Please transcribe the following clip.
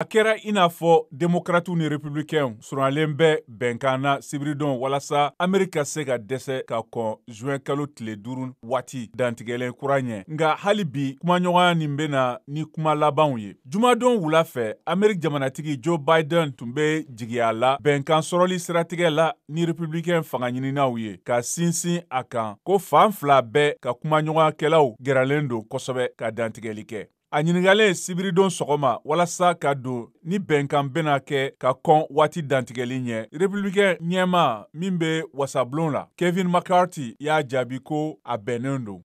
A kɛra in n'a fɔ denmusokaratiw ni repkɛ suralen bɛ bɛnkan na sibiridon walasa anmeri ka se ka dɛsɛ ka kɔn zy kalo tile duuru waati dantigɛlen kura ɲɛ nka hali bi kumaɲɔgɔnya nin bɛ ni kuma labanw ye jumadon wula fɛ anmeri jamanatigi jo biden tun bɛ jigiya la bɛnkan sɔrɔli siratigɛ la ni repblikɛ fanga ɲininaw ye ka sinsin a kan ko fan fila bɛɛ ka kumaɲɔgɔnkɛlaw gɛrɛlen don kosɛbɛ ka dantigɛli kɛ a ɲininkalen sibiridon sɔgɔma walasa ka don ni bɛnkan bena kɛ ka kɔn waati dantigɛli ɲɛ republikɛn ɲɛma min be wasabulon la kevin mccarthy y'a jaabi ko a bɛnnen don